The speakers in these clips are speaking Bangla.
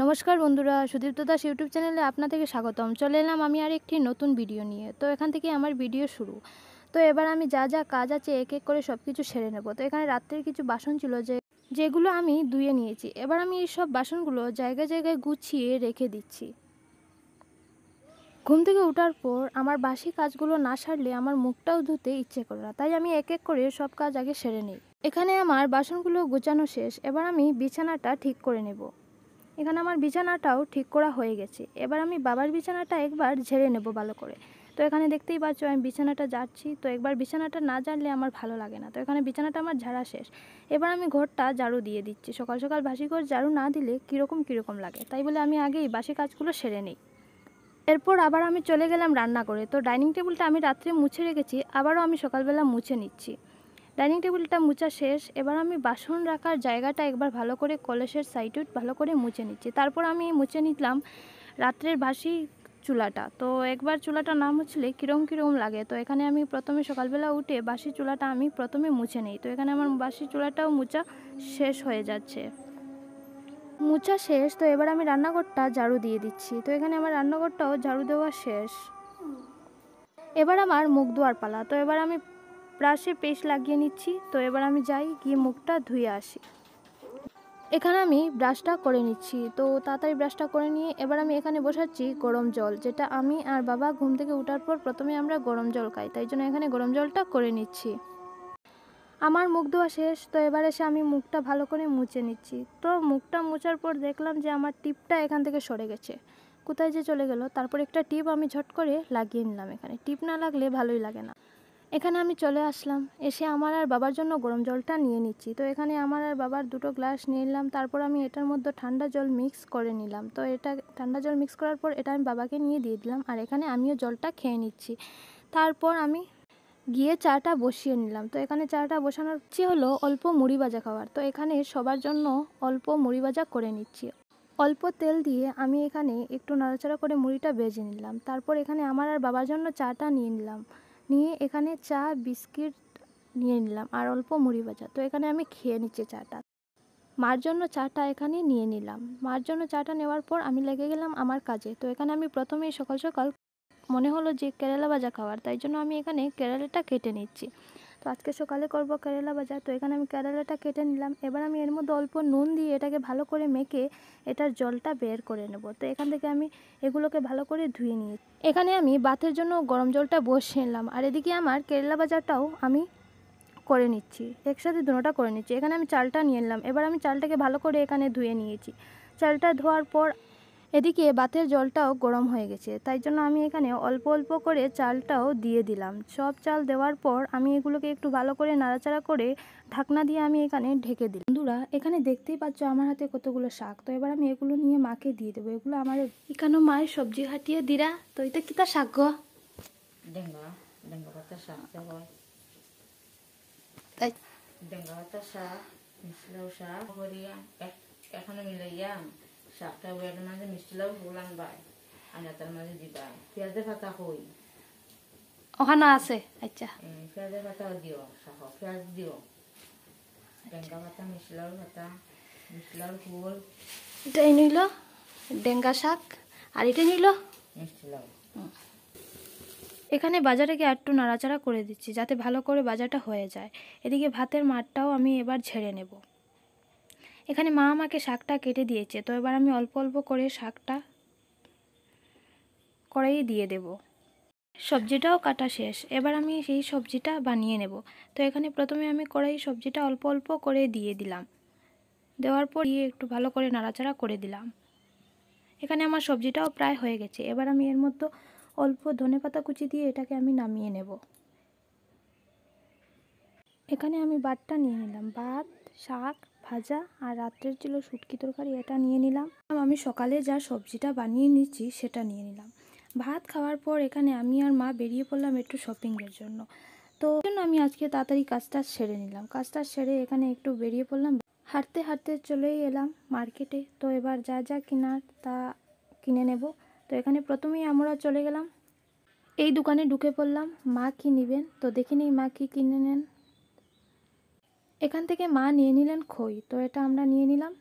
নমস্কার বন্ধুরা সুদীপ্ত দাস ইউটিউব চ্যানেলে আপনাদেরকে স্বাগতম চলে এলাম আমি আর একটি নতুন ভিডিও নিয়ে তো এখান থেকে আমার ভিডিও শুরু তো এবার আমি যা যা কাজ আছে এক এক করে সব কিছু সেরে নেব তো এখানে রাত্রের কিছু বাসন ছিল যে যেগুলো আমি ধুয়ে নিয়েছি এবার আমি এই সব বাসনগুলো জায়গায় জায়গায় গুছিয়ে রেখে দিচ্ছি ঘুম থেকে ওঠার পর আমার বাসি কাজগুলো না সারলে আমার মুখটাও ধুতে ইচ্ছে করে না তাই আমি এক এক করে সব কাজ আগে সেরে নিই এখানে আমার বাসনগুলো গোছানো শেষ এবার আমি বিছানাটা ঠিক করে নেবো এখানে আমার বিছানাটাও ঠিক করা হয়ে গেছে এবার আমি বাবার বিছানাটা একবার ঝেড়ে নেব ভালো করে তো এখানে দেখতেই পাচ্ছ আমি বিছানাটা যাচ্ছি তো একবার বিছানাটা না জানলে আমার ভালো লাগে না তো এখানে বিছানাটা আমার ঝাড়া শেষ এবার আমি ঘরটা ঝাড়ু দিয়ে দিচ্ছি সকাল সকাল বাসি ঘর ঝাড়ু না দিলে কীরকম কীরকম লাগে তাই বলে আমি আগেই বাসি কাজগুলো সেরে নিই এরপর আবার আমি চলে গেলাম রান্না করে তো ডাইনিং টেবিলটা আমি রাত্রে মুছে রেখেছি আবারও আমি সকালবেলা মুছে নিচ্ছি ডাইনিং টেবিলটা মোচা শেষ এবার আমি বাসন রাখার জায়গাটা একবার ভালো করে কলসের সাইড ভালো করে মুছে নিচ্ছি তারপর আমি মুছে নিলাম রাত্রের বাসি চুলাটা তো একবার চুলাটা না মুছলে কীরম কীরম লাগে তো এখানে আমি প্রথমে সকালবেলা উঠে বাসি চুলাটা আমি প্রথমে মুছে নিই তো এখানে আমার বাসি চুলাটাও মোচা শেষ হয়ে যাচ্ছে মুছা শেষ তো এবার আমি রান্নাঘরটা ঝাড়ু দিয়ে দিচ্ছি তো এখানে আমার রান্নাঘরটাও ঝাড়ু দেওয়া শেষ এবার আমার মুখ ধোয়ার পালা তো এবার আমি ব্রাশে পেস্ট লাগিয়ে নিচ্ছি তো এবার আমি যাই গিয়ে মুখটা ধুয়ে আসি এখানে আমি ব্রাশটা করে নিচ্ছি তো তাড়াতাড়ি ব্রাশটা করে নিয়ে এবার আমি এখানে বসাচ্ছি গরম জল যেটা আমি আর বাবা ঘুম থেকে ওঠার পর প্রথমে আমরা গরম জল খাই তাই জন্য এখানে গরম জলটা করে নিচ্ছি আমার মুখ ধোয়া শেষ তো এবার এসে আমি মুখটা ভালো করে মুছে নিচ্ছি তো মুখটা মোছার পর দেখলাম যে আমার টিপটা এখান থেকে সরে গেছে কোথায় যে চলে গেল তারপর একটা টিপ আমি ঝট করে লাগিয়ে নিলাম এখানে টিপ না লাগলে ভালোই লাগে না এখানে আমি চলে আসলাম এসে আমার আর বাবার জন্য গরম জলটা নিয়ে নিচ্ছি তো এখানে আমার আর বাবার দুটো গ্লাস নিয়ে নিলাম তারপর আমি এটার মধ্যে ঠান্ডা জল মিক্স করে নিলাম তো এটা ঠান্ডা জল মিক্স করার পর এটা আমি বাবাকে নিয়ে দিয়ে দিলাম আর এখানে আমিও জলটা খেয়ে নিচ্ছি তারপর আমি গিয়ে চাটা বসিয়ে নিলাম তো এখানে চাটা বসানোর চেয়ে হলো অল্প মুড়ি ভাজা খাওয়ার তো এখানে সবার জন্য অল্প মুড়ি ভাজা করে নিচ্ছি অল্প তেল দিয়ে আমি এখানে একটু নাড়াচাড়া করে মুড়িটা ভেজে নিলাম তারপর এখানে আমার আর বাবার জন্য চাটা নিয়ে নিলাম নিয়ে এখানে চা বিস্কিট নিয়ে নিলাম আর অল্প মুড়ি ভাজা তো এখানে আমি খেয়ে নিচ্ছি চাটা মার জন্য চাটা এখানে নিয়ে নিলাম মার জন্য চাটা নেওয়ার পর আমি লেগে গেলাম আমার কাজে তো এখানে আমি প্রথমেই সকাল সকাল মনে হলো যে কেরালা ভাজা খাওয়ার তাই জন্য আমি এখানে কেরালাটা কেটে নিচ্ছি তো আজকে সকালে করব কেরালা বাজার তো এখানে আমি কেরালাটা কেটে নিলাম এবার আমি এর মধ্যে অল্প নুন দিয়ে এটাকে ভালো করে মেখে এটার জলটা বের করে নেব তো এখান থেকে আমি এগুলোকে ভালো করে ধুয়ে নিয়ে এখানে আমি বাতের জন্য গরম জলটা বসে নিলাম আর এদিকে আমার কেরালা বাজারটাও আমি করে নিচ্ছি একসাথে দুটা করে নিচ্ছি এখানে আমি চালটা নিয়ে নিলাম এবার আমি চালটাকে ভালো করে এখানে ধুয়ে নিয়েছি চালটা ধোয়ার পর এদিকে বাতের জলটাও গরম হয়ে গেছে তাই জন্য আমি এখানে অল্প অল্প করে চালটাও দিয়ে দিলাম সব চাল দেওয়ার পর আমি এগুলোকে একটু ভালো করে নাড়াচাড়া করে ঢাকনা দিয়ে আমি এখানে ঢেকে দিলাম বন্ধুরা এখানে দেখতেই পাচ্ছ আমার হাতে কতগুলো শাক তো এবার আমি এগুলো নিয়ে মাকে দিয়ে দেবো এগুলো আমার এখানেও মায়ের সবজি হাটিয়ে দিরা তো এটা তা শাক গো ডেঙ্গা ডেঙ্গা পাতা শাক তাই ডেঙ্গা পাতা শাক শাক এখানে মিলাইয়া মাঝে মাঝে দিবাই পেঁয়াজের পাতা হই ওখানে আছে আচ্ছা পেঁয়াজের দিও পেঁয়াজ দিও ডেঙ্গা পাতা পাতা ফুল এটাই নিল ডেঙ্গা শাক আর এটা নিল এখানে বাজারে গিয়ে একটু নাড়াচাড়া করে দিচ্ছি যাতে ভালো করে বাজারটা হয়ে যায় এদিকে ভাতের মাঠটাও আমি এবার ঝেড়ে নেবো এখানে মা আমাকে শাকটা কেটে দিয়েছে তো এবার আমি অল্প অল্প করে শাকটা কড়াইয়ে দিয়ে দেব সবজিটাও কাটা শেষ এবার আমি সেই সবজিটা বানিয়ে নেব তো এখানে প্রথমে আমি কড়াই সবজিটা অল্প অল্প করে দিয়ে দিলাম দেওয়ার পর দিয়ে একটু ভালো করে নাড়াচাড়া করে দিলাম এখানে আমার সবজিটাও প্রায় হয়ে গেছে এবার আমি এর মধ্যে অল্প ধনে পাতা কুচি দিয়ে এটাকে আমি নামিয়ে নেব এখানে আমি ভাতটা নিয়ে নিলাম ভাত শাক ভাজা আর রাত্রের ছিল শুটকি তরকারি এটা নিয়ে নিলাম আমি সকালে যা সবজিটা বানিয়ে নিচ্ছি সেটা নিয়ে নিলাম ভাত খাওয়ার পর এখানে আমি আর মা বেরিয়ে পড়লাম একটু শপিংয়ের জন্য তো জন্য আমি আজকে তাড়াতাড়ি কাজটা সেরে নিলাম কাজটা সেরে এখানে একটু বেরিয়ে পড়লাম হাঁটতে হাঁটতে চলেই এলাম মার্কেটে তো এবার যা যা কেনার তা কিনে নেব তো এখানে প্রথমেই আমরা চলে গেলাম এই দোকানে ঢুকে পড়লাম মা কী নেবেন তো দেখে নিই মা কী কিনে নেন এখান থেকে মা নিয়ে নিলেন খই তো এটা আমরা নিয়ে নিলাম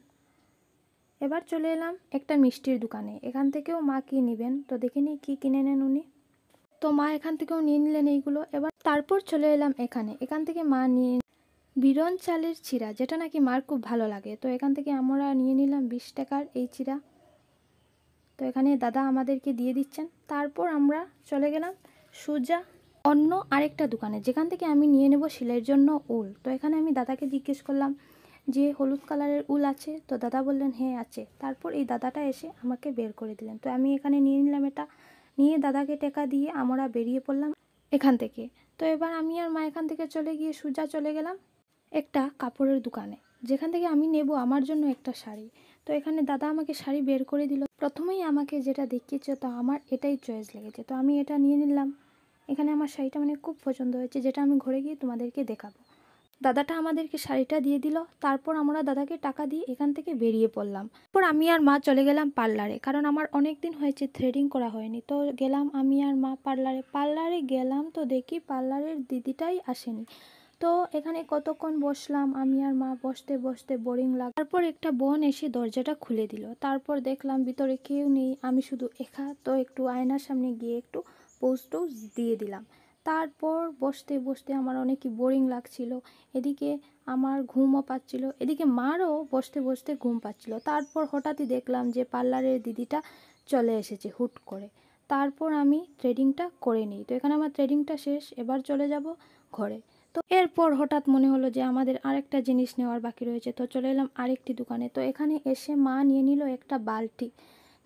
এবার চলে এলাম একটা মিষ্টির দোকানে এখান থেকেও মা কি নেবেন তো দেখে কি কী কিনে নেন উনি তো মা এখান থেকেও নিয়ে নিলেন এইগুলো এবার তারপর চলে এলাম এখানে এখান থেকে মা নিয়ে বিরন চালের চিরা যেটা নাকি মার খুব ভালো লাগে তো এখান থেকে আমরা নিয়ে নিলাম বিশ টাকার এই চিরা তো এখানে দাদা আমাদেরকে দিয়ে দিচ্ছেন তারপর আমরা চলে গেলাম সুজা অন্য আরেকটা দোকানে যেখান থেকে আমি নিয়ে নেব সেলাইয়ের জন্য উল তো এখানে আমি দাদাকে জিজ্ঞেস করলাম যে হলুদ কালারের উল আছে তো দাদা বললেন হ্যাঁ আছে তারপর এই দাদাটা এসে আমাকে বের করে দিলেন তো আমি এখানে নিয়ে নিলাম এটা নিয়ে দাদাকে টেকা দিয়ে আমরা বেরিয়ে পড়লাম এখান থেকে তো এবার আমি আর মা এখান থেকে চলে গিয়ে সুজা চলে গেলাম একটা কাপড়ের দোকানে যেখান থেকে আমি নেব আমার জন্য একটা শাড়ি তো এখানে দাদা আমাকে শাড়ি বের করে দিল প্রথমেই আমাকে যেটা দেখিয়েছে তো আমার এটাই চয়েস লেগেছে তো আমি এটা নিয়ে নিলাম এখানে আমার শাড়িটা মানে খুব পছন্দ হয়েছে যেটা আমি ঘরে গিয়ে তোমাদেরকে দেখাবো দাদাটা আমাদেরকে শাড়িটা দিয়ে দিল তারপর আমরা দাদাকে টাকা দিয়ে এখান থেকে বেরিয়ে পড়লাম তারপর আমি আর মা চলে গেলাম পার্লারে কারণ আমার অনেক দিন হয়েছে থ্রেডিং করা হয়নি তো গেলাম আমি আর মা পার্লারে পার্লারে গেলাম তো দেখি পার্লারের দিদিটাই আসেনি তো এখানে কতক্ষণ বসলাম আমি আর মা বসতে বসতে বোরিং লাগ তারপর একটা বোন এসে দরজাটা খুলে দিল তারপর দেখলাম ভিতরে কেউ নেই আমি শুধু একা তো একটু আয়নার সামনে গিয়ে একটু পোস্টও দিয়ে দিলাম তারপর বসতে বসতে আমার অনেকই বোরিং লাগছিল এদিকে আমার ঘুমও পাচ্ছিল এদিকে মারও বসতে বসতে ঘুম পাচ্ছিল তারপর হঠাৎই দেখলাম যে পার্লারের দিদিটা চলে এসেছে হুট করে তারপর আমি ট্রেডিংটা করে নিই তো এখানে আমার ট্রেডিংটা শেষ এবার চলে যাব ঘরে তো এরপর হঠাৎ মনে হলো যে আমাদের আরেকটা জিনিস নেওয়ার বাকি রয়েছে তো চলে এলাম আরেকটি দোকানে তো এখানে এসে মা নিয়ে নিল একটা বালতি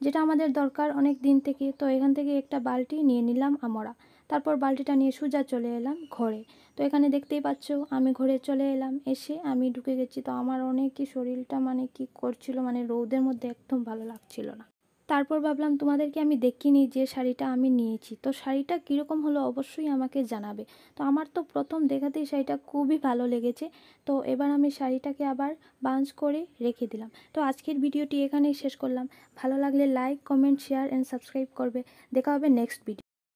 যেটা আমাদের দরকার অনেক দিন থেকে তো এখান থেকে একটা বালতি নিয়ে নিলাম আমরা তারপর বালতিটা নিয়ে সোজা চলে এলাম ঘরে তো এখানে দেখতেই পাচ্ছ আমি ঘরে চলে এলাম এসে আমি ঢুকে গেছি তো আমার অনেকই শরীরটা মানে কি করছিল মানে রৌদের মধ্যে একদম ভালো লাগছিল না তারপর ভাবলাম তোমাদেরকে আমি দেখিনি যে শাড়িটা আমি নিয়েছি তো শাড়িটা কীরকম হলো অবশ্যই আমাকে জানাবে তো আমার তো প্রথম দেখাতেই শাড়িটা খুবই ভালো লেগেছে তো এবার আমি শাড়িটাকে আবার বাঞ্চ করে রেখে দিলাম তো আজকের ভিডিওটি এখানেই শেষ করলাম ভালো লাগলে like comment share and subscribe করবে দেখা হবে নেক্সট ভিডিও